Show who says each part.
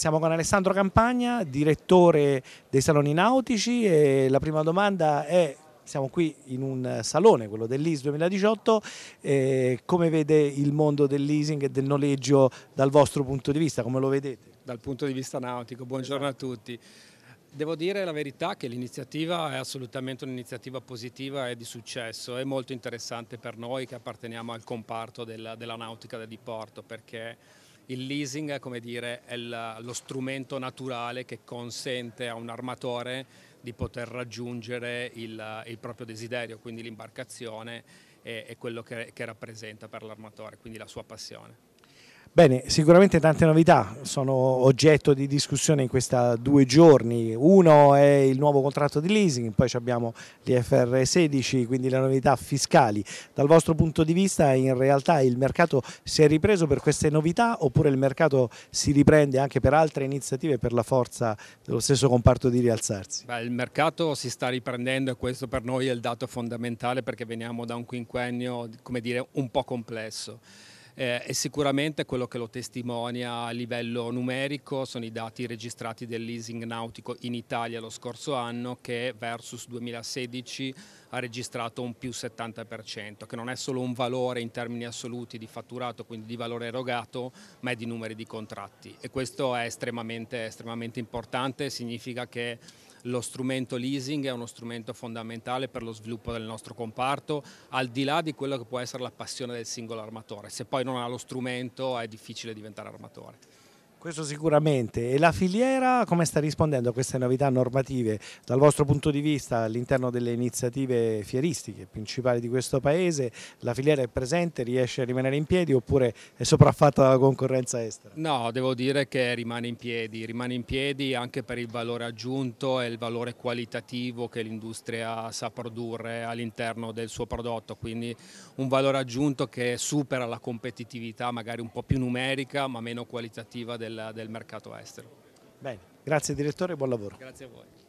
Speaker 1: Siamo con Alessandro Campagna, direttore dei Saloni Nautici e la prima domanda è, siamo qui in un salone, quello dell'IS 2018, eh, come vede il mondo del leasing e del noleggio dal vostro punto di vista, come lo vedete?
Speaker 2: Dal punto di vista nautico, buongiorno esatto. a tutti. Devo dire la verità che l'iniziativa è assolutamente un'iniziativa positiva e di successo, è molto interessante per noi che apparteniamo al comparto della, della nautica da diporto perché il leasing come dire, è lo strumento naturale che consente a un armatore di poter raggiungere il, il proprio desiderio, quindi l'imbarcazione è, è quello che, che rappresenta per l'armatore, quindi la sua passione.
Speaker 1: Bene, sicuramente tante novità sono oggetto di discussione in questi due giorni. Uno è il nuovo contratto di leasing, poi abbiamo l'IFR 16, quindi le novità fiscali. Dal vostro punto di vista in realtà il mercato si è ripreso per queste novità oppure il mercato si riprende anche per altre iniziative e per la forza dello stesso comparto di rialzarsi?
Speaker 2: Beh, il mercato si sta riprendendo e questo per noi è il dato fondamentale perché veniamo da un quinquennio come dire, un po' complesso eh, e sicuramente quello che lo testimonia a livello numerico sono i dati registrati del leasing nautico in Italia lo scorso anno che versus 2016 ha registrato un più 70%, che non è solo un valore in termini assoluti di fatturato, quindi di valore erogato, ma è di numeri di contratti e questo è estremamente, estremamente importante, significa che lo strumento leasing è uno strumento fondamentale per lo sviluppo del nostro comparto, al di là di quello che può essere la passione del singolo armatore. Se poi non ha lo strumento è difficile diventare armatore.
Speaker 1: Questo sicuramente. E la filiera come sta rispondendo a queste novità normative dal vostro punto di vista all'interno delle iniziative fieristiche principali di questo paese? La filiera è presente, riesce a rimanere in piedi oppure è sopraffatta dalla concorrenza estera?
Speaker 2: No, devo dire che rimane in piedi, rimane in piedi anche per il valore aggiunto e il valore qualitativo che l'industria sa produrre all'interno del suo prodotto, quindi un valore aggiunto che supera la competitività magari un po' più numerica ma meno qualitativa del del, del mercato estero.
Speaker 1: Bene, grazie direttore, buon lavoro. Grazie a voi.